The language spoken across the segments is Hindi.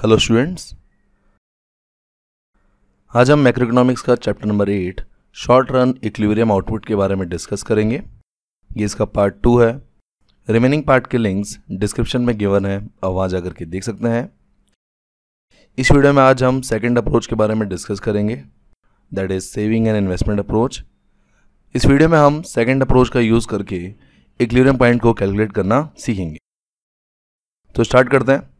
हेलो स्टूडेंट्स आज हम मैक्रो इकोनॉमिक्स का chapter number eight short run equilibrium output के बारे में डिस्कस करेंगे ये इसका पार्ट टू है रिमेनिंग पार्ट के लिंक्स डिस्क्रिप्शन में गिवन है आप वहाँ जा करके देख सकते हैं इस वीडियो में आज हम सेकेंड अप्रोच के बारे में डिस्कस करेंगे that is saving and investment approach इस वीडियो में हम सेकेंड अप्रोच का यूज़ करके इक्लिवरियम पॉइंट को कैलकुलेट करना सीखेंगे तो स्टार्ट करते हैं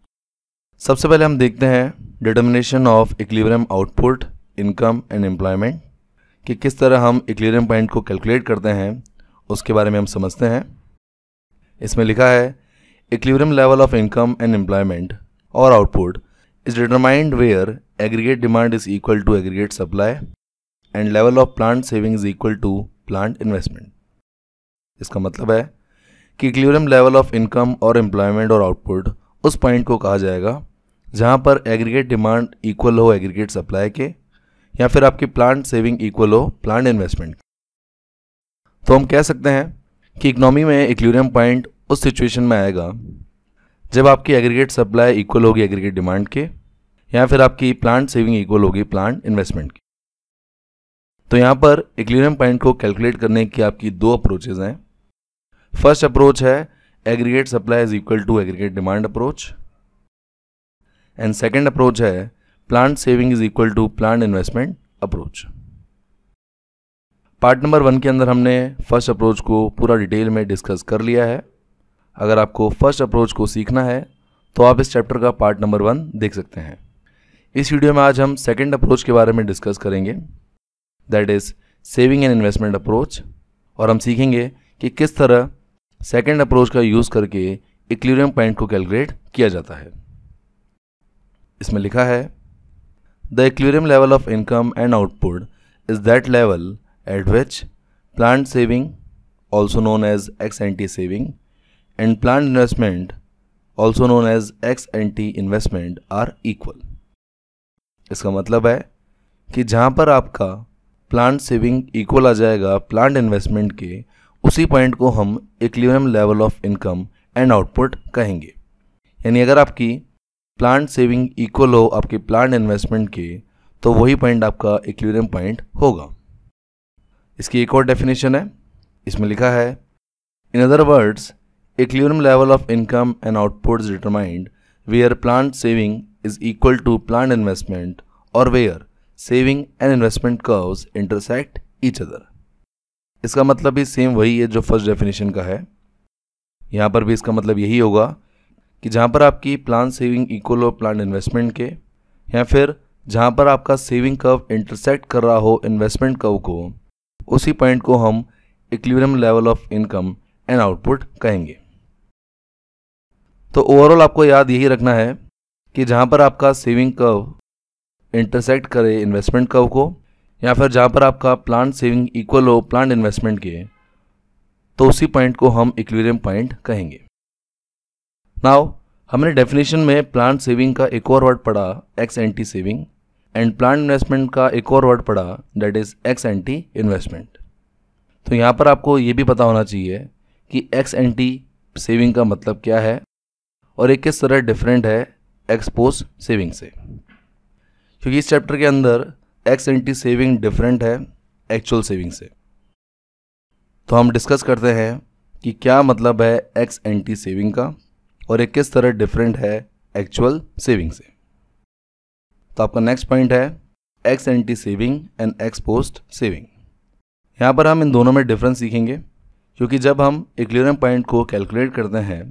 सबसे पहले हम देखते हैं determination of equilibrium output income and employment कि किस तरह हम इक्लिवरियम पॉइंट को कैलकुलेट करते हैं उसके बारे में हम समझते हैं इसमें लिखा है equilibrium level of income and employment और output is determined where aggregate demand is equal to aggregate supply and level of planned saving is equal to planned investment इसका मतलब है कि इक्लिवरियम लेवल ऑफ इनकम और एम्प्लॉयमेंट और आउटपुट उस पॉइंट को कहा जाएगा जहाँ पर एग्रीगेट डिमांड इक्वल हो एग्रीगेट सप्लाई के या फिर आपकी प्लांट सेविंग इक्वल हो प्लांट इन्वेस्टमेंट तो हम कह सकते हैं कि इकोनॉमी में इक्लियम पॉइंट उस सिचुएशन में आएगा जब आपकी एग्रीगेट सप्लाई इक्वल होगी एग्रीगेट डिमांड के या फिर आपकी प्लांट सेविंग इक्वल होगी प्लांट इन्वेस्टमेंट की तो यहाँ पर इक्लियम पॉइंट को कैलकुलेट करने की आपकी दो अप्रोचेज हैं फर्स्ट अप्रोच है aggregate supply is equal to aggregate demand approach and second approach है planned saving is equal to planned investment approach part number one के अंदर हमने फर्स्ट अप्रोच को पूरा डिटेल में डिस्कस कर लिया है अगर आपको फर्स्ट अप्रोच को सीखना है तो आप इस चैप्टर का पार्ट नंबर वन देख सकते हैं इस वीडियो में आज हम सेकेंड अप्रोच के बारे में डिस्कस करेंगे that is saving and investment approach और हम सीखेंगे कि किस तरह सेकेंड अप्रोच का यूज़ करके इक्लियम पॉइंट को कैलकुलेट किया जाता है इसमें लिखा है the equilibrium level of income and output is that level at which planned saving also known as ex ante saving and planned investment also known as ex ante investment are equal इसका मतलब है कि जहाँ पर आपका प्लांट सेविंग इक्वल आ जाएगा प्लांट इन्वेस्टमेंट के उसी पॉइंट को हम equilibrium level of income and output कहेंगे यानी अगर आपकी प्लांट सेविंग इक्वल हो आपके प्लांट इन्वेस्टमेंट के तो वही पॉइंट आपका इक्लिनम पॉइंट होगा इसकी एक और डेफिनेशन है इसमें लिखा है in other words equilibrium level of income and output determined where planned saving is equal to planned investment और where saving and investment curves intersect each other इसका मतलब भी सेम वही है जो फर्स्ट डेफिनेशन का है यहाँ पर भी इसका मतलब यही होगा कि जहाँ पर आपकी प्लान सेविंग इक्वल हो प्लान इन्वेस्टमेंट के या फिर जहाँ पर आपका सेविंग कर्व इंटरसेक्ट कर रहा हो इन्वेस्टमेंट कर्व को उसी पॉइंट को हम equilibrium level of income and output कहेंगे तो ओवरऑल आपको याद यही रखना है कि जहाँ पर आपका सेविंग कर्व इंटरसेक्ट करे इन्वेस्टमेंट कर्व को या फिर जहाँ पर आपका प्लांट सेविंग इक्वल हो प्लांट इन्वेस्टमेंट के तो उसी पॉइंट को हम इक्वेरियम पॉइंट कहेंगे नाउ हमने डेफिनेशन में प्लांट सेविंग का एक और वर्ड पढ़ा ex ante saving and planned investment का एक और वर्ड पढ़ा that is ex ante investment तो यहाँ पर आपको ये भी पता होना चाहिए कि एक्स एंटी सेविंग का मतलब क्या है और एक किस तरह डिफरेंट है एक्सपोज सेविंग से क्योंकि इस चैप्टर के अंदर एक्स एंटी सेविंग डिफरेंट है एक्चुअल सेविंग से तो हम डिस्कस करते हैं कि क्या मतलब है एक्स एंटी सेविंग का और ये किस तरह डिफरेंट है एक्चुअल सेविंग से तो आपका नेक्स्ट पॉइंट है ex ante saving and ex post saving यहाँ पर हम इन दोनों में डिफरेंस सीखेंगे क्योंकि जब हम एक्लेरियम पॉइंट को कैलकुलेट करते हैं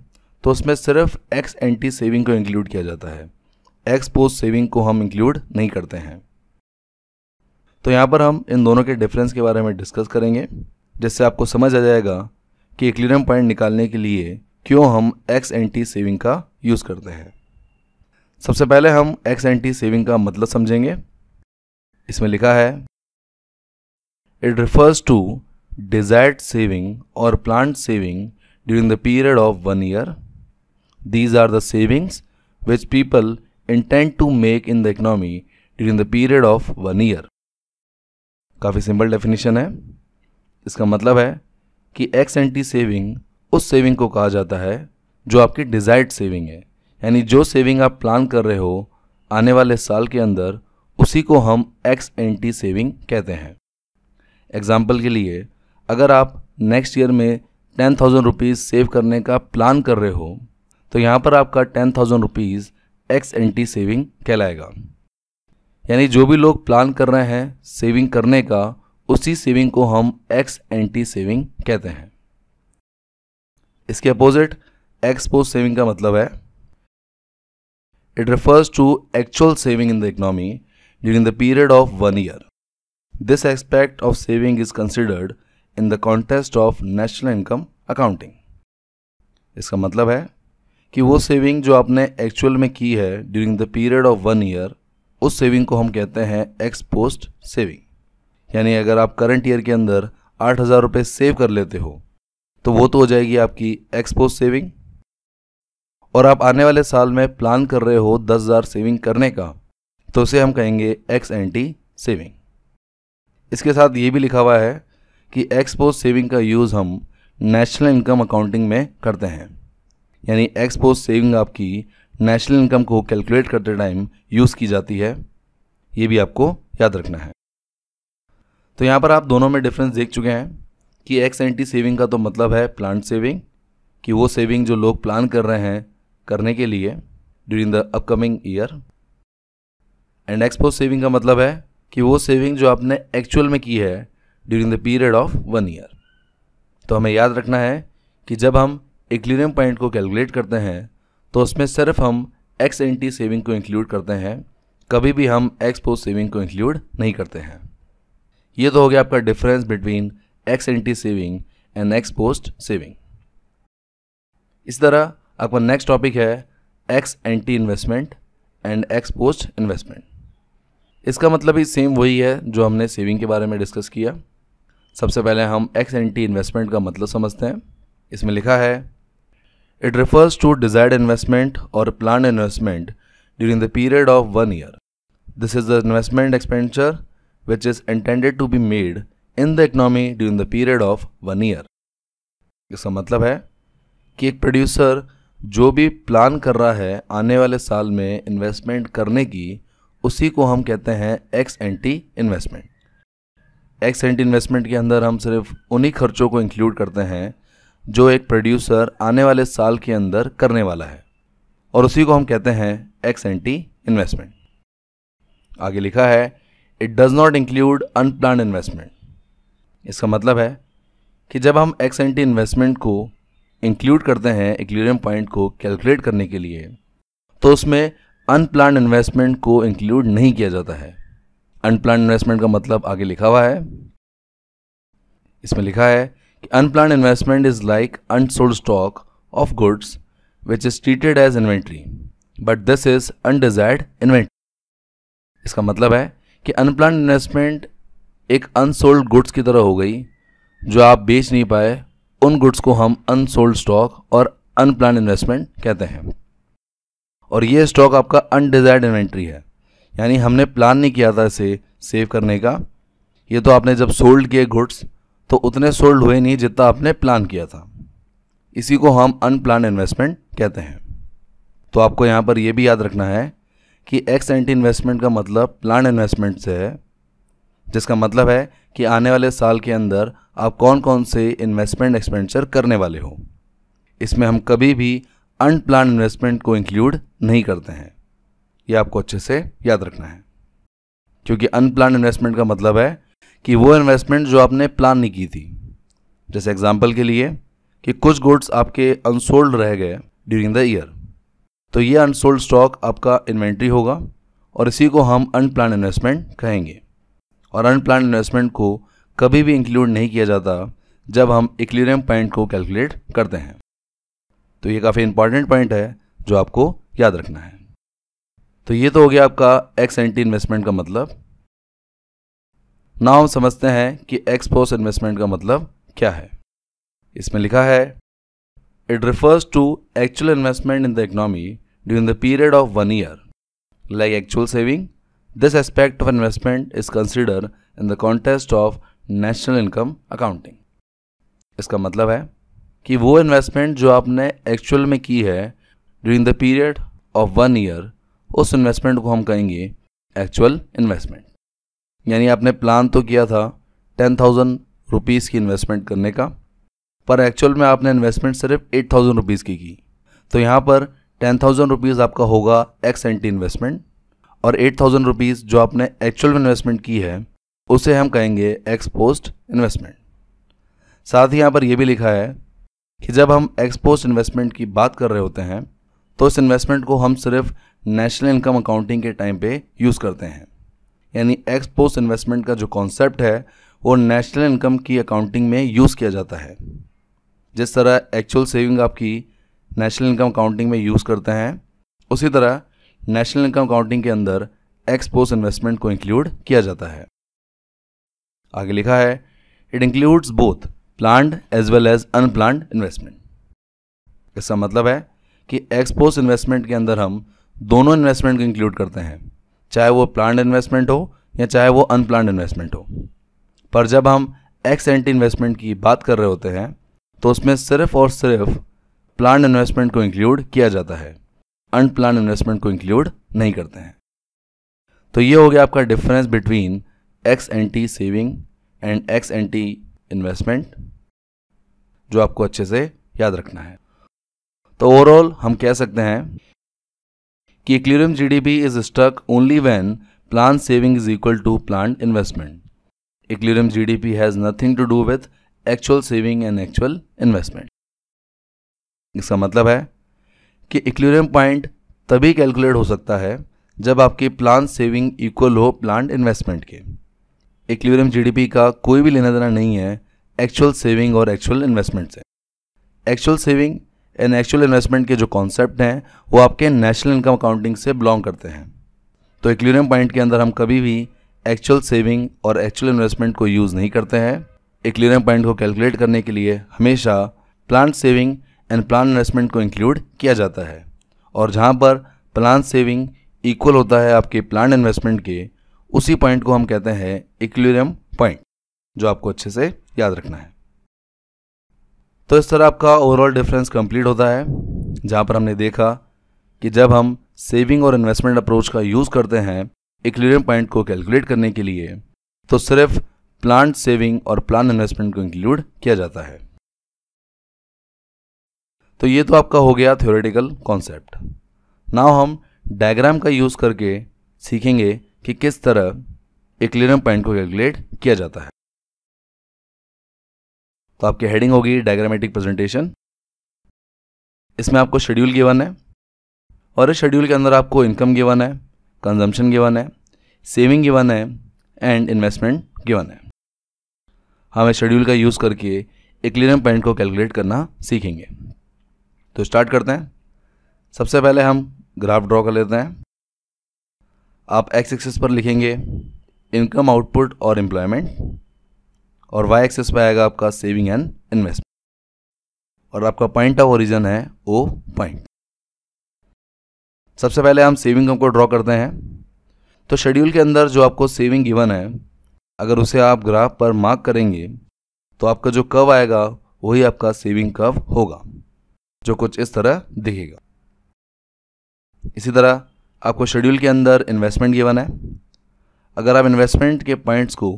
तो उसमें सिर्फ एक्स एंटी सेविंग को इंक्लूड किया जाता है एक्स पोस्ट सेविंग को हम इंक्लूड नहीं करते हैं तो यहाँ पर हम इन दोनों के डिफरेंस के बारे में डिस्कस करेंगे जिससे आपको समझ आ जाएगा कि इक्लिनम पॉइंट निकालने के लिए क्यों हम एक्स एंटी सेविंग का यूज़ करते हैं सबसे पहले हम एक्स एंटी सेविंग का मतलब समझेंगे इसमें लिखा है it refers to desired saving और planned saving during the period of one year these are the savings which people intend to make in the economy during the period of one year काफ़ी सिंपल डेफिनेशन है इसका मतलब है कि एक्स एंटी सेविंग उस सेविंग को कहा जाता है जो आपकी डिज़ायर्ड सेविंग है यानी जो सेविंग आप प्लान कर रहे हो आने वाले साल के अंदर उसी को हम एक्स एंटी सेविंग कहते हैं एग्ज़ाम्पल के लिए अगर आप नेक्स्ट ईयर में टेन थाउजेंड रुपीज़ सेव करने का प्लान कर रहे हो तो यहाँ पर आपका ten thousand rupees ex ante saving कहलाएगा यानी जो भी लोग प्लान कर रहे हैं सेविंग करने का उसी सेविंग को हम एक्स एंटी सेविंग कहते हैं इसके अपोजिट एक्स पोस्ट सेविंग का मतलब है it refers to actual saving in the economy during the period of one year this aspect of saving is considered in the context of national income accounting इसका मतलब है कि वो सेविंग जो आपने एक्चुअल में की है during the period of one year उस सेविंग को हम कहते हैं एक्स पोस्ट सेविंग यानी अगर आप करंट ईयर के अंदर आठ हज़ार रुपये सेव कर लेते हो तो वो तो हो जाएगी आपकी एक्स पोस्ट सेविंग और आप आने वाले साल में प्लान कर रहे हो दस हज़ार सेविंग करने का तो उसे हम कहेंगे एक्स एंटी सेविंग इसके साथ ये भी लिखा हुआ है कि एक्स पोस्ट सेविंग का यूज़ हम नेशनल इनकम अकाउंटिंग में करते हैं यानी एक्सपोज सेविंग आपकी नेशनल इनकम को कैलकुलेट करते टाइम यूज़ की जाती है ये भी आपको याद रखना है तो यहाँ पर आप दोनों में डिफरेंस देख चुके हैं कि एक्स एंटी सेविंग का तो मतलब है प्लांट सेविंग कि वो सेविंग जो लोग प्लान कर रहे हैं करने के लिए during the upcoming year and ex post saving का मतलब है कि वो सेविंग जो आपने एक्चुअल में की है during the period of one year तो हमें याद रखना है कि जब हम इक्लिनियम पॉइंट को कैलकुलेट करते हैं तो उसमें सिर्फ हम एक्स एन टी सेविंग को इंक्लूड करते हैं कभी भी हम एक्स पोस्ट सेविंग को इंक्लूड नहीं करते हैं ये तो हो गया आपका difference between ex ante saving and ex post saving इस तरह आपका नेक्स्ट टॉपिक है ex ante investment and ex post investment इसका मतलब ही सेम वही है जो हमने सेविंग के बारे में डिस्कस किया सबसे पहले हम एक्स एन टी इन्वेस्टमेंट का मतलब समझते हैं इसमें लिखा है It refers to desired investment or planned investment during the period of one year. This is the investment expenditure which is intended to be made in the economy during the period of one year. इसका मतलब है कि एक प्रोड्यूसर जो भी प्लान कर रहा है आने वाले साल में इन्वेस्टमेंट करने की उसी को हम कहते हैं ex ante investment ex ante investment के अंदर हम सिर्फ उन्हीं खर्चों को इंक्लूड करते हैं जो एक प्रोड्यूसर आने वाले साल के अंदर करने वाला है और उसी को हम कहते हैं एक्स एंटी इन्वेस्टमेंट आगे लिखा है it does not include unplanned investment इसका मतलब है कि जब हम एक्स एंटी इन्वेस्टमेंट को इंक्लूड करते हैं इक्लूरियम पॉइंट को कैलकुलेट करने के लिए तो उसमें अनप्लान इन्वेस्टमेंट को इंक्लूड नहीं किया जाता है अनप्लान इन्वेस्टमेंट का मतलब आगे लिखा हुआ है इसमें लिखा है unplanned investment is like unsold stock of goods which is treated as inventory but this is undesired inventory इसका मतलब है कि अनप्लान इन्वेस्टमेंट एक अनसोल्ड गुड्स की तरह हो गई जो आप बेच नहीं पाए उन गुड्स को हम अनसोल्ड स्टॉक और अनप्लान इन्वेस्टमेंट कहते हैं और ये स्टॉक आपका अनडिजायर्ड इन्वेंट्री है यानी हमने प्लान नहीं किया था इसे सेव करने का ये तो आपने जब सोल्ड किए गुड्स तो उतने सोल्ड हुए नहीं जितना आपने प्लान किया था इसी को हम अनप्लान इन्वेस्टमेंट कहते हैं तो आपको यहाँ पर यह भी याद रखना है कि एक्स एंटी इन्वेस्टमेंट का मतलब प्लान इन्वेस्टमेंट से है जिसका मतलब है कि आने वाले साल के अंदर आप कौन कौन से इन्वेस्टमेंट एक्सपेंडिचर करने वाले हो इसमें हम कभी भी अनप्लान इन्वेस्टमेंट को इंक्लूड नहीं करते हैं यह आपको अच्छे से याद रखना है क्योंकि अनप्लान इन्वेस्टमेंट का मतलब है कि वो इन्वेस्टमेंट जो आपने प्लान नहीं की थी जैसे एग्जाम्पल के लिए कि कुछ गुड्स आपके अनसोल्ड रह गए ड्यूरिंग द ईयर तो ये अनसोल्ड स्टॉक आपका इन्वेंट्री होगा और इसी को हम अनप्लान इन्वेस्टमेंट कहेंगे और अनप्लान इन्वेस्टमेंट को कभी भी इंक्लूड नहीं किया जाता जब हम इक्लियरियम पॉइंट को कैलकुलेट करते हैं तो ये काफ़ी इंपॉर्टेंट पॉइंट है जो आपको याद रखना है तो ये तो हो गया आपका एक्स एंटी इन्वेस्टमेंट का मतलब ना हम समझते हैं कि एक्सपोस इन्वेस्टमेंट का मतलब क्या है इसमें लिखा है it refers to actual investment in the economy during the period of one year like actual saving this aspect of investment is consider in the context of national income accounting इसका मतलब है कि वो इन्वेस्टमेंट जो आपने एक्चुअल में की है during the period of one year उस इन्वेस्टमेंट को हम कहेंगे एक्चुअल इन्वेस्टमेंट यानी आपने प्लान तो किया था टेन थाउजेंड रुपीज़ की इन्वेस्टमेंट करने का पर एक्चुअल में आपने इन्वेस्टमेंट सिर्फ एट थाउजेंड रुपीज़ की की तो यहाँ पर टेन थाउजेंड रुपीज़ आपका होगा एक्स एंटी इन्वेस्टमेंट और एट थाउजेंड रुपीज़ जो आपने एक्चुअल में इन्वेस्टमेंट की है उसे हम कहेंगे एक्स पोस्ट इन्वेस्टमेंट साथ ही यहाँ पर यह भी लिखा है कि जब हम एक्स पोस्ट इन्वेस्टमेंट की बात कर रहे होते हैं तो इस इन्वेस्टमेंट को हम सिर्फ नेशनल इनकम अकाउंटिंग के टाइम पे यूज़ करते हैं यानी एक्स पोस्ट इन्वेस्टमेंट का जो कॉन्सेप्ट है वो नेशनल इनकम की अकाउंटिंग में यूज़ किया जाता है जिस तरह एक्चुअल सेविंग आपकी नेशनल इनकम अकाउंटिंग में यूज़ करते हैं उसी तरह नेशनल इनकम अकाउंटिंग के अंदर एक्स पोस्ट इन्वेस्टमेंट को इंक्लूड किया जाता है आगे लिखा है it includes both planned as well as unplanned investment इसका मतलब है कि एक्सपोज इन्वेस्टमेंट के अंदर हम दोनों इन्वेस्टमेंट को इंक्लूड करते हैं चाहे वो प्लान्ड इन्वेस्टमेंट हो या चाहे वो अनप्लान इन्वेस्टमेंट हो पर जब हम एक्स एंटी इन्वेस्टमेंट की बात कर रहे होते हैं तो उसमें सिर्फ और सिर्फ प्लान इन्वेस्टमेंट को इंक्लूड किया जाता है अनप्लान इन्वेस्टमेंट को इंक्लूड नहीं करते हैं तो ये हो गया आपका difference between ex ante saving and ex ante investment जो आपको अच्छे से याद रखना है तो ओवरऑल हम कह सकते हैं कि the GDP is stuck only when is equal to plan investment plant G D P has nothing to do with actual saving and actual investment इसका मतलब है कि इक्लियरियम पॉइंट तभी कैलकुलेट हो सकता है जब आपकी प्लान सेविंग इक्वल हो प्लान इन्वेस्टमेंट के डी जीडीपी का कोई भी लेना देना नहीं है एक्चुअल सेविंग और एक्चुअल इन्वेस्टमेंट से actual saving and actual investment के जो कॉन्सेप्ट हैं वो आपके नेशनल इनकम अकाउंटिंग से बिलोंग करते हैं तो इक्लियम पॉइंट के अंदर हम कभी भी एक्चुअल सेविंग और एक्चुअल इन्वेस्टमेंट को यूज़ नहीं करते हैं इक्लियम पॉइंट को कैलकुलेट करने के लिए हमेशा plan saving and plan investment को इंक्लूड किया जाता है और जहाँ पर प्लान सेविंग इक्वल होता है आपके प्लान इन्वेस्टमेंट के उसी पॉइंट को हम कहते हैं इक्लियम पॉइंट जो आपको अच्छे से याद रखना है तो इस तरह आपका ओवरऑल डिफरेंस कंप्लीट होता है जहाँ पर हमने देखा कि जब हम सेविंग और इन्वेस्टमेंट अप्रोच का यूज़ करते हैं इक्लियरियम पॉइंट को कैलकुलेट करने के लिए तो सिर्फ प्लांट सेविंग और प्लान इन्वेस्टमेंट को इंक्लूड किया जाता है तो ये तो आपका हो गया थ्योरेटिकल कॉन्सेप्ट नाउ हम डायग्राम का यूज़ करके सीखेंगे कि किस तरह इक्लियरियम पॉइंट को कैलकुलेट किया जाता है तो आपकी हेडिंग होगी डायग्रामेटिक प्रेजेंटेशन इसमें आपको शेड्यूल गिवन है और इस शेड्यूल के अंदर आपको इनकम गिवन है कंजम्पशन गिवन है सेविंग गिवन है एंड इन्वेस्टमेंट गिवन है हम इस शेड्यूल का यूज़ करके इक्लियरम पॉइंट को कैलकुलेट करना सीखेंगे तो स्टार्ट करते हैं सबसे पहले हम ग्राफ ड्रॉ कर लेते हैं आप एक्स एक्सिस पर लिखेंगे इनकम आउटपुट और एम्प्लॉयमेंट और वाई एक्सेस पर आएगा आपका सेविंग एंड इन्वेस्टमेंट और आपका पॉइंट ऑफ ओरिजन है ओ पॉइंट सबसे पहले हम सेविंग को ड्रॉ करते हैं तो शेड्यूल के अंदर जो आपको सेविंग गिवन है अगर उसे आप ग्राफ पर मार्क करेंगे तो आपका जो कव आएगा वही आपका सेविंग कव होगा जो कुछ इस तरह दिखेगा इसी तरह आपको शेड्यूल के अंदर इन्वेस्टमेंट गिवन है अगर आप इन्वेस्टमेंट के पॉइंट्स को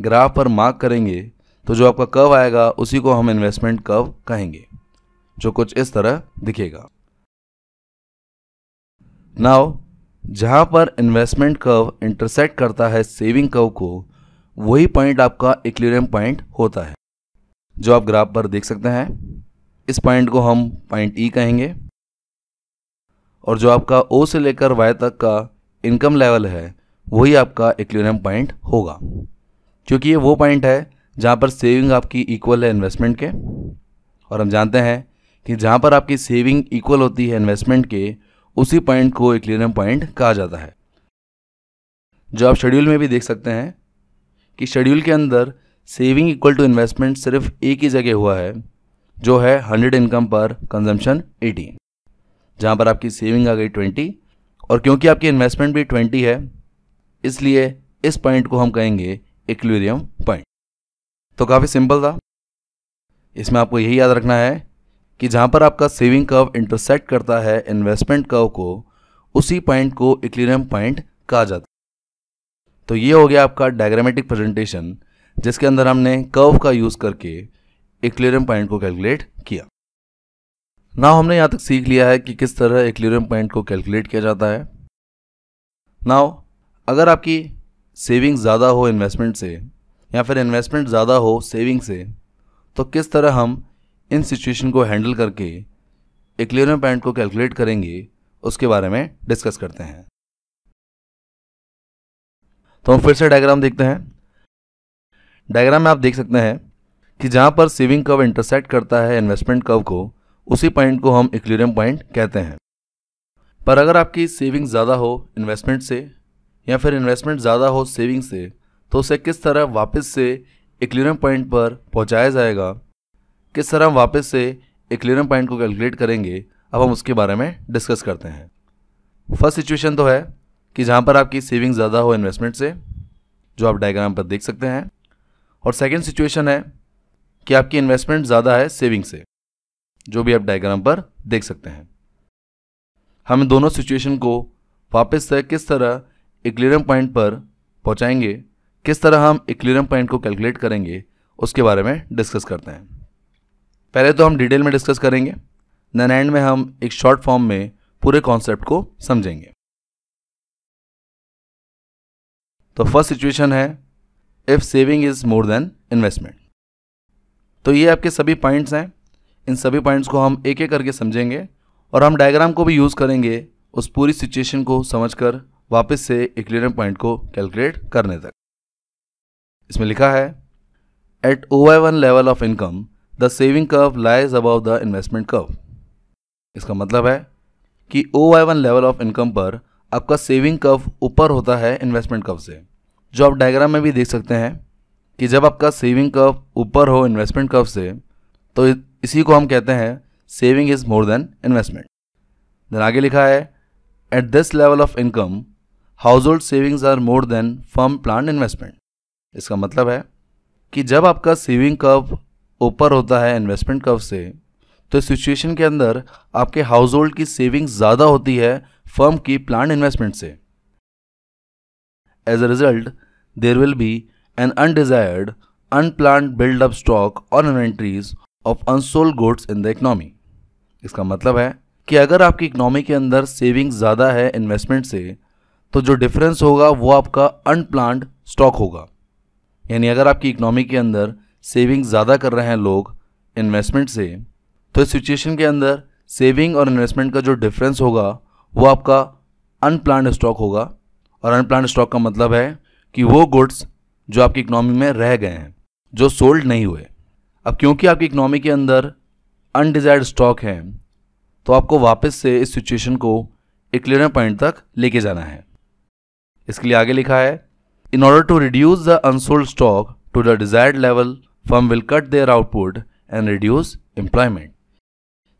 ग्राफ पर मार्क करेंगे तो जो आपका कर्व आएगा उसी को हम इन्वेस्टमेंट कर्व कहेंगे जो कुछ इस तरह दिखेगा नाउ जहां पर इन्वेस्टमेंट कर्व इंटरसेक्ट करता है सेविंग कर्व को वही पॉइंट आपका इक्लेरियम पॉइंट होता है जो आप ग्राफ पर देख सकते हैं इस पॉइंट को हम पॉइंट ई e कहेंगे और जो आपका ओ से लेकर वाई तक का इनकम लेवल है वही आपका इक्लेरियम पॉइंट होगा क्योंकि ये वो पॉइंट है जहाँ पर सेविंग आपकी इक्वल है इन्वेस्टमेंट के और हम जानते हैं कि जहाँ पर आपकी सेविंग इक्वल होती है इन्वेस्टमेंट के उसी पॉइंट को इक्लियरम पॉइंट कहा जाता है जो आप शेड्यूल में भी देख सकते हैं कि शेड्यूल के अंदर सेविंग इक्वल टू इन्वेस्टमेंट सिर्फ एक ही जगह हुआ है जो है हंड्रेड इनकम पर कंजम्पशन एटी जहाँ पर आपकी सेविंग आ गई ट्वेंटी और क्योंकि आपकी इन्वेस्टमेंट भी ट्वेंटी है इसलिए इस पॉइंट को हम कहेंगे इक्विलिब्रियम पॉइंट तो काफ़ी सिंपल था इसमें आपको यही याद रखना है कि जहाँ पर आपका सेविंग कर्व इंटरसेक्ट करता है इन्वेस्टमेंट कर्व को उसी पॉइंट को इक्विलिब्रियम पॉइंट कहा जाता है तो ये हो गया आपका डायग्रामेटिक प्रेजेंटेशन जिसके अंदर हमने कर्व का यूज़ करके इक्विलिब्रियम पॉइंट को कैलकुलेट किया ना हमने यहाँ तक सीख लिया है कि किस तरह इक्विलिब्रियम पॉइंट को कैलकुलेट किया जाता है नाउ अगर आपकी सेविंग ज़्यादा हो इन्वेस्टमेंट से या फिर इन्वेस्टमेंट ज़्यादा हो सेविंग से तो किस तरह हम इन सिचुएशन को हैंडल करके एक्लेरियम पॉइंट को कैलकुलेट करेंगे उसके बारे में डिस्कस करते हैं तो हम फिर से डायग्राम देखते हैं डायग्राम में आप देख सकते हैं कि जहाँ पर सेविंग कव इंटरसेक्ट करता है इन्वेस्टमेंट कव को उसी पॉइंट को हम इक्लेरियम पॉइंट कहते हैं पर अगर आपकी सेविंग ज़्यादा हो इन्वेस्टमेंट से या फिर इन्वेस्टमेंट ज़्यादा हो सेविंग से तो उसे किस तरह वापस से इक्लियरम पॉइंट पर पहुंचाया जाएगा किस तरह हम वापस से इक्लियरम पॉइंट को कैलकुलेट करेंगे अब हम उसके बारे में डिस्कस करते हैं फर्स्ट सिचुएशन तो है कि जहाँ पर आपकी सेविंग ज़्यादा हो इन्वेस्टमेंट से जो आप डायग्राम पर देख सकते हैं और सेकेंड सिचुएशन है कि आपकी इन्वेस्टमेंट ज़्यादा है सेविंग से जो भी आप डायग्राम पर देख सकते हैं हम दोनों सिचुएशन को वापस से किस तरह इक्लियरम पॉइंट पर पहुंचाएंगे किस तरह हम इक्लियरम पॉइंट को कैलकुलेट करेंगे उसके बारे में डिस्कस करते हैं पहले तो हम डिटेल में डिस्कस करेंगे दैन एंड में हम एक शॉर्ट फॉर्म में पूरे कॉन्सेप्ट को समझेंगे तो फर्स्ट सिचुएशन है if saving is more than investment तो ये आपके सभी पॉइंट्स हैं इन सभी पॉइंट्स को हम एक एक करके समझेंगे और हम डायग्राम को भी यूज़ करेंगे उस पूरी सिचुएशन को समझकर वापस से इक्लेरियम पॉइंट को कैलकुलेट करने तक इसमें लिखा है at O Y one level of income the saving curve lies above the investment curve इसका मतलब है कि O Y one level of income पर आपका सेविंग कर्व ऊपर होता है इन्वेस्टमेंट कर्व से जो आप डायग्राम में भी देख सकते हैं कि जब आपका सेविंग कर्व ऊपर हो इन्वेस्टमेंट कर्व से तो इसी को हम कहते हैं saving is more than investment then आगे लिखा है at this level of income household savings are more than firm plan investment इसका मतलब है कि जब आपका सेविंग कर्व ऊपर होता है इन्वेस्टमेंट कर्व से तो सिचुएशन के अंदर आपके हाउस होल्ड की सेविंग ज़्यादा होती है फर्म की प्लान इन्वेस्टमेंट से as a result there will be an undesired unplanned buildup stock और inventories of unsold goods in the economy इसका मतलब है कि अगर आपकी इकनॉमी के अंदर सेविंग ज़्यादा है इन्वेस्टमेंट से तो जो डिफरेंस होगा वो आपका अनप्लान्ड स्टॉक होगा यानी अगर आपकी इकोनॉमी के अंदर सेविंग ज़्यादा कर रहे हैं लोग इन्वेस्टमेंट से तो इस सिचुएशन के अंदर सेविंग और इन्वेस्टमेंट का जो डिफरेंस होगा वो आपका अनप्लान्ड स्टॉक होगा और अनप्लान्ड स्टॉक का मतलब है कि वो गुड्स जो आपकी इकनॉमी में रह गए हैं जो सोल्ड नहीं हुए अब क्योंकि आपकी इकनॉमी के अंदर अनडिजायर्ड स्टॉक हैं तो आपको वापस से इस सिचुएशन को एक क्लियर पॉइंट तक लेके जाना है इसके लिए आगे लिखा है in order to reduce the unsold stock to the desired level firm will cut their output and reduce employment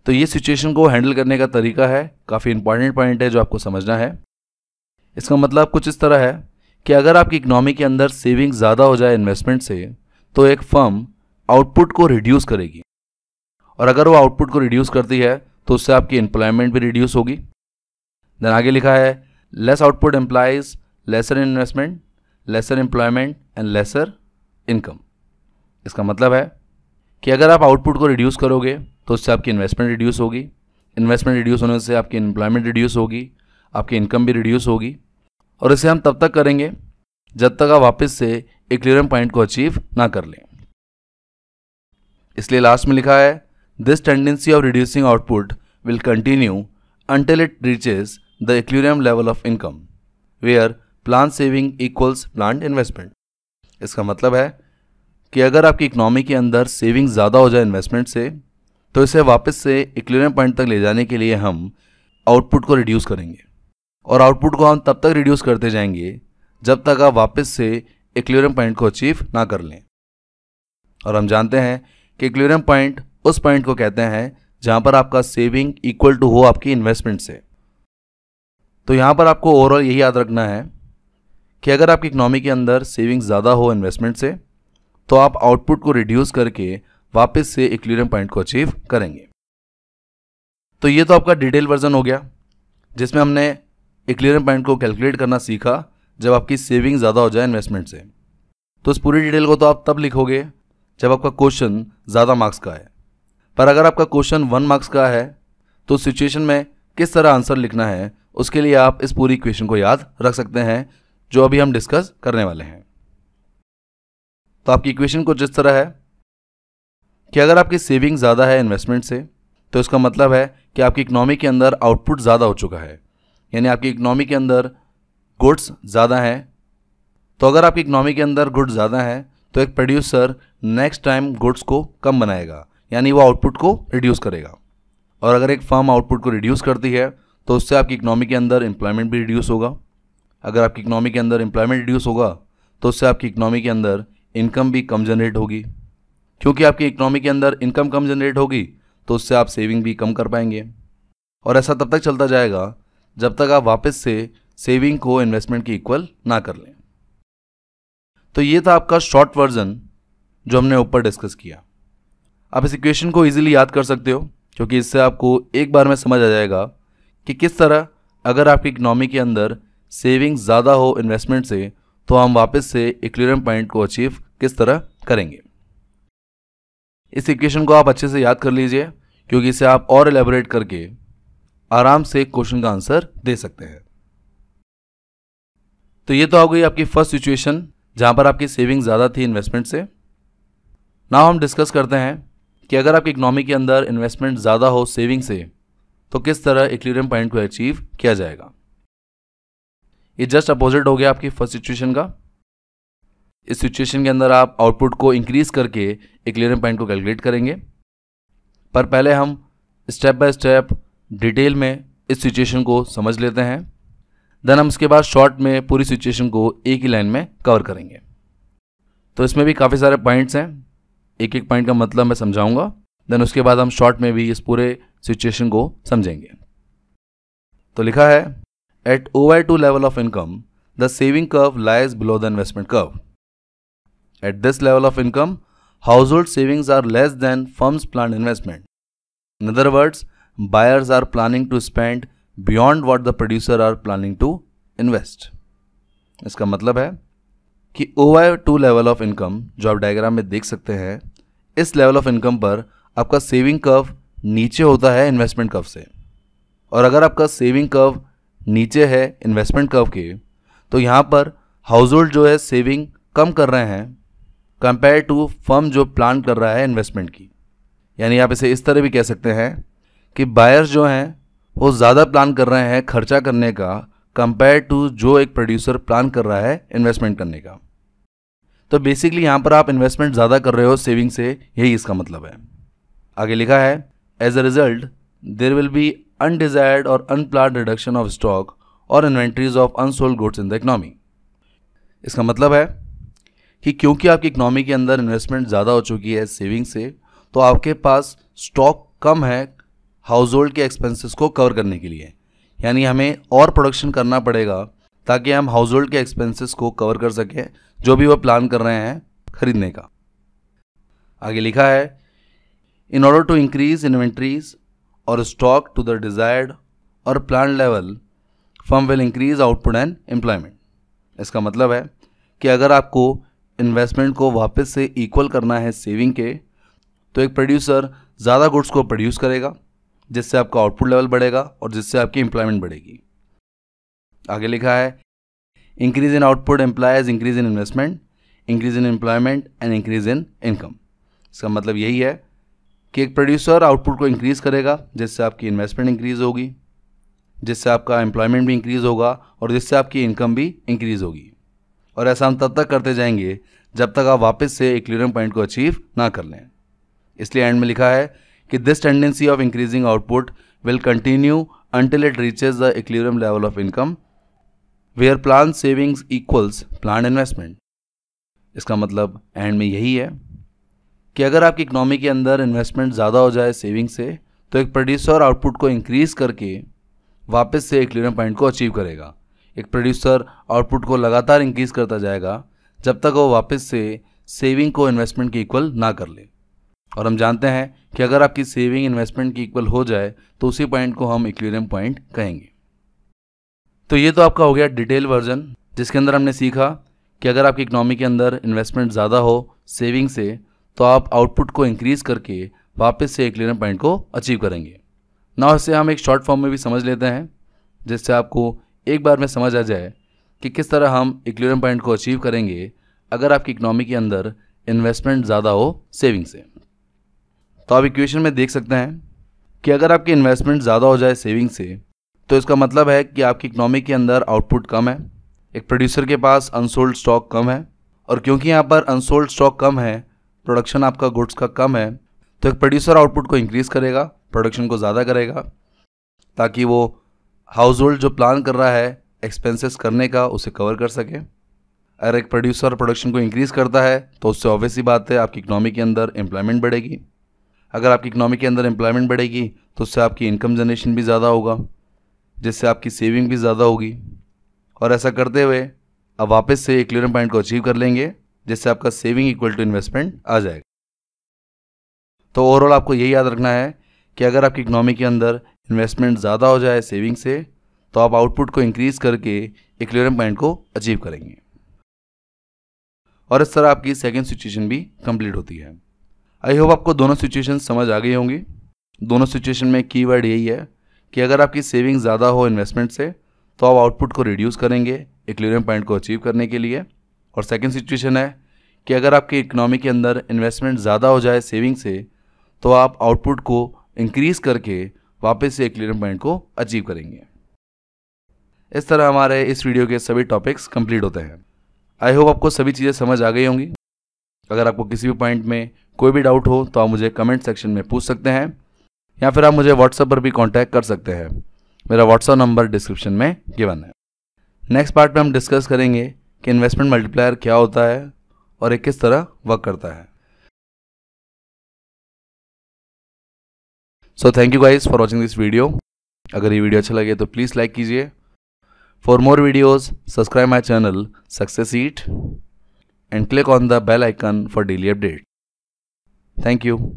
तो ये सिचुएशन को हैंडल करने का तरीका है काफ़ी इंपॉर्टेंट पॉइंट है जो आपको समझना है इसका मतलब कुछ इस तरह है कि अगर आपकी इकोनॉमी के अंदर सेविंग ज़्यादा हो जाए इन्वेस्टमेंट से तो एक फर्म आउटपुट को रिड्यूस करेगी और अगर वो आउटपुट को रिड्यूस करती है तो उससे आपकी एम्प्लॉयमेंट भी रिड्यूस होगी देन आगे लिखा है less output employs lesser investment lesser employment and lesser income इसका मतलब है कि अगर आप आउटपुट को रिड्यूस करोगे तो उससे आपकी इन्वेस्टमेंट रिड्यूस होगी इन्वेस्टमेंट रिड्यूस होने से आपकी एम्प्लॉयमेंट रिड्यूस होगी आपकी इनकम भी रिड्यूस होगी और इसे हम तब तक करेंगे जब तक आप वापस से एक क्लियरम पॉइंट को अचीव ना कर लें इसलिए लास्ट में लिखा है this tendency of reducing output will continue until it reaches the equilibrium level of income where plan saving equals plan investment इसका मतलब है कि अगर आपकी इकोनॉमी के अंदर सेविंग ज़्यादा हो जाए इन्वेस्टमेंट से तो इसे वापस से इक्लेरियम पॉइंट तक ले जाने के लिए हम आउटपुट को रिड्यूस करेंगे और आउटपुट को हम तब तक रिड्यूस करते जाएंगे जब तक आप वापस से इक्लेरियम पॉइंट को अचीव ना कर लें और हम जानते हैं कि इक्लेरियम पॉइंट उस पॉइंट को कहते हैं जहां पर आपका सेविंग इक्वल टू हो आपकी इन्वेस्टमेंट से तो यहां पर आपको ओवरऑल यही याद रखना है कि अगर आपकी इकनॉमी के अंदर सेविंग ज़्यादा हो इन्वेस्टमेंट से तो आप आउटपुट को रिड्यूस करके वापस से इक्लियरियम पॉइंट को अचीव करेंगे तो ये तो आपका डिटेल वर्जन हो गया जिसमें हमने इक्लियरियम पॉइंट को कैलकुलेट करना सीखा जब आपकी सेविंग ज़्यादा हो जाए इन्वेस्टमेंट से तो इस पूरी डिटेल को तो आप तब लिखोगे जब आपका क्वेश्चन ज़्यादा मार्क्स का है पर अगर आपका क्वेश्चन वन मार्क्स का है तो सिचुएशन में किस तरह आंसर लिखना है उसके लिए आप इस पूरी क्वेश्चन को याद रख सकते हैं जो अभी हम डिस्कस करने वाले हैं तो आपकी इक्वेशन कुछ इस तरह है कि अगर आपकी सेविंग ज़्यादा है इन्वेस्टमेंट से तो इसका मतलब है कि आपकी इकनॉमी के अंदर आउटपुट ज़्यादा हो चुका है यानी आपकी इकनॉमी के अंदर गुड्स ज़्यादा हैं तो अगर आपकी इकनॉमी के अंदर गुड्स ज़्यादा हैं तो एक प्रोड्यूसर नेक्स्ट टाइम गुड्स को कम बनाएगा यानी वो आउटपुट को रिड्यूस करेगा और अगर एक फर्म आउटपुट को रिड्यूस करती है तो उससे आपकी इकनॉमी के अंदर एम्प्लॉयमेंट भी रिड्यूस होगा अगर आपकी इकनॉमी के अंदर एम्प्लॉयमेंट रिड्यूस होगा तो उससे आपकी इकनॉमी के अंदर इनकम भी कम जनरेट होगी क्योंकि आपकी इकनॉमी के अंदर इनकम कम जनरेट होगी तो उससे आप सेविंग भी कम कर पाएंगे और ऐसा तब तक चलता जाएगा जब तक आप वापस से सेविंग को इन्वेस्टमेंट के इक्वल ना कर लें तो ये था आपका शॉर्ट वर्जन जो हमने ऊपर डिस्कस किया आप इस इक्वेशन को इजीली याद कर सकते हो क्योंकि इससे आपको एक बार में समझ आ जाएगा कि किस तरह अगर आपकी इकनॉमी के अंदर सेविंग ज़्यादा हो इन्वेस्टमेंट से तो हम वापस से इक्लियरम पॉइंट को अचीव किस तरह करेंगे इस इक्वेशन को आप अच्छे से याद कर लीजिए क्योंकि इसे आप और एलेबोरेट करके आराम से क्वेश्चन का आंसर दे सकते हैं तो ये तो आ गई आपकी फर्स्ट सिचुएशन जहाँ पर आपकी सेविंग ज़्यादा थी इन्वेस्टमेंट से ना हम डिस्कस करते हैं कि अगर आपकी इकनॉमी के अंदर इन्वेस्टमेंट ज़्यादा हो सेविंग से तो किस तरह इक्लियरम पॉइंट को अचीव किया जाएगा ये जस्ट अपोजिट हो गया आपकी फर्स्ट सिचुएशन का इस सिचुएशन के अंदर आप आउटपुट को इंक्रीज करके एक लेरम पॉइंट को कैलकुलेट करेंगे पर पहले हम स्टेप बाय स्टेप डिटेल में इस सिचुएशन को समझ लेते हैं देन हम उसके बाद शॉर्ट में पूरी सिचुएशन को एक ही लाइन में कवर करेंगे तो इसमें भी काफ़ी सारे पॉइंट्स हैं एक एक पॉइंट का मतलब मैं समझाऊंगा देन उसके बाद हम शॉर्ट में भी इस पूरे सिचुएशन को समझेंगे तो लिखा है At OI2 level of income, the saving curve lies below the investment curve. At this level of income, household savings are less than firm's planned investment. In other words, buyers are planning to spend beyond what the producer are planning to invest. इसका मतलब है कि O I two level of income जो आप डायग्राम में देख सकते हैं इस लेवल ऑफ इनकम पर आपका सेविंग कर्व नीचे होता है इन्वेस्टमेंट कर्व से और अगर आपका सेविंग कर्व नीचे है इन्वेस्टमेंट कर्व के तो यहाँ पर हाउस होल्ड जो है सेविंग कम कर रहे हैं कंपेयर टू फर्म जो प्लान कर रहा है इन्वेस्टमेंट की यानी आप इसे इस तरह भी कह सकते हैं कि बायर्स जो हैं वो ज़्यादा प्लान कर रहे हैं खर्चा करने का कंपेयर टू जो एक प्रोड्यूसर प्लान कर रहा है इन्वेस्टमेंट करने का तो बेसिकली यहाँ पर आप इन्वेस्टमेंट ज़्यादा कर रहे हो सेविंग से यही इसका मतलब है आगे लिखा है as a result there will be undesired or unplanned reduction of stock और inventories of unsold goods in the economy इसका मतलब है कि क्योंकि आपकी इकनॉमी के अंदर इन्वेस्टमेंट ज़्यादा हो चुकी है सेविंग से तो आपके पास स्टॉक कम है हाउस होल्ड के एक्सपेंसेस को कवर करने के लिए यानी हमें और प्रोडक्शन करना पड़ेगा ताकि हम हाउस होल्ड के एक्सपेंसेस को कवर कर सकें जो भी वह प्लान कर रहे हैं खरीदने का आगे लिखा है in order to increase inventories or stock to the desired और plan level firm will increase output and employment इसका मतलब है कि अगर आपको इन्वेस्टमेंट को वापस से इक्वल करना है सेविंग के तो एक प्रोड्यूसर ज़्यादा गुड्स को प्रोड्यूस करेगा जिससे आपका आउटपुट लेवल बढ़ेगा और जिससे आपकी एम्प्लॉयमेंट बढ़ेगी आगे लिखा है increase in output employs increase in investment increase in employment and increase in income इसका मतलब यही है कि एक प्रोड्यूसर आउटपुट को इंक्रीज़ करेगा जिससे आपकी इन्वेस्टमेंट इंक्रीज़ होगी जिससे आपका एम्प्लॉयमेंट भी इंक्रीज़ होगा और जिससे आपकी इनकम भी इंक्रीज़ होगी और ऐसा हम तब तक करते जाएंगे जब तक आप वापस से एक क्लियरम पॉइंट को अचीव ना कर लें इसलिए एंड में लिखा है कि this tendency of increasing output will continue it reaches the the level of income income are plan savings equals plan investment इसका मतलब एंड में यही है कि अगर आपकी इकनॉमी के अंदर इन्वेस्टमेंट ज़्यादा हो जाए सेविंग से तो एक प्रोड्यूसर आउटपुट को इंक्रीज़ करके वापस से एक क्लियरेंस पॉइंट को अचीव करेगा एक प्रोड्यूसर आउटपुट को लगातार इंक्रीज़ करता जाएगा जब तक वो वापस से सेविंग को इन्वेस्टमेंट के इक्वल ना कर ले और हम जानते हैं कि अगर आपकी सेविंग इन्वेस्टमेंट की इक्वल हो जाए तो उसी पॉइंट को हम इक्वेरियम पॉइंट कहेंगे तो ये तो आपका हो गया डिटेल वर्जन जिसके अंदर हमने सीखा कि अगर आपकी इकनॉमी के अंदर इन्वेस्टमेंट ज़्यादा हो सेविंग से तो आप आउटपुट को इंक्रीज करके वापस से एक लीनर पॉइंट को अचीव करेंगे ना इसे हम एक शॉर्ट फॉर्म में भी समझ लेते हैं जिससे आपको एक बार में समझ आ जाए कि किस तरह हम इक्लेरियम पॉइंट को अचीव करेंगे अगर आपकी इकनॉमी के अंदर इन्वेस्टमेंट ज़्यादा हो सेविंग से तो आप इक्वेशन में देख सकते हैं कि अगर आपकी इन्वेस्टमेंट ज़्यादा हो जाए सेविंग से तो इसका मतलब है कि आपकी इकनॉमी के अंदर आउटपुट कम है एक प्रोड्यूसर के पास अनसोल्ड स्टॉक कम है और क्योंकि यहाँ पर अनसोल्ड स्टॉक कम है प्रोडक्शन आपका गुड्स का कम है तो एक प्रोड्यूसर आउटपुट को इंक्रीज़ करेगा प्रोडक्शन को ज़्यादा करेगा ताकि वो हाउस होल्ड जो प्लान कर रहा है एक्सपेंसेस करने का उसे कवर कर सके अगर एक प्रोड्यूसर प्रोडक्शन को इंक्रीज़ करता है तो उससे ऑब्वियसली बात है आपकी इकनॉमी के अंदर एम्प्लॉयमेंट बढ़ेगी अगर आपकी इकनॉमी के अंदर एम्प्लॉयमेंट बढ़ेगी तो उससे आपकी इनकम जनरेशन भी ज़्यादा होगा जिससे आपकी सेविंग भी ज़्यादा होगी और ऐसा करते हुए अब वापस से एक क्लियर पॉइंट को अचीव कर लेंगे जिससे आपका सेविंग इक्वल टू इन्वेस्टमेंट आ जाएगा तो ओवरऑल आपको यही याद रखना है कि अगर आपकी इकोनॉमी के अंदर इन्वेस्टमेंट ज़्यादा हो जाए सेविंग से तो आप आउटपुट को इंक्रीज़ करके इक्लेरियम पॉइंट को अचीव करेंगे और इस तरह आपकी सेकेंड सिचुएशन भी कंप्लीट होती है आई होप आपको दोनों सिचुएशन समझ आ गई होंगी दोनों सिचुएशन में की वर्ड यही है कि अगर आपकी सेविंग ज़्यादा हो इन्वेस्टमेंट से तो आप आउटपुट को रिड्यूस करेंगे इक्लेरियम पॉइंट को अचीव करने के लिए और सेकेंड सिचुएशन है कि अगर आपकी इकोनॉमी के अंदर इन्वेस्टमेंट ज़्यादा हो जाए सेविंग से तो आप आउटपुट को इंक्रीज़ करके वापस से क्लियर पॉइंट को अचीव करेंगे इस तरह हमारे इस वीडियो के सभी टॉपिक्स कंप्लीट होते हैं आई होप आपको सभी चीज़ें समझ आ गई होंगी अगर आपको किसी भी पॉइंट में कोई भी डाउट हो तो आप मुझे कमेंट सेक्शन में पूछ सकते हैं या फिर आप मुझे व्हाट्सएप पर भी कॉन्टैक्ट कर सकते हैं मेरा व्हाट्सएप नंबर डिस्क्रिप्शन में गिवन है नेक्स्ट पार्ट में हम डिस्कस करेंगे कि इन्वेस्टमेंट मल्टीप्लायर क्या होता है और ये किस तरह वर्क करता है so thank you guys for watching this video अगर ये वीडियो अच्छा लगे तो प्लीज़ लाइक कीजिए for more videos subscribe my channel success eat and click on the bell icon for daily update thank you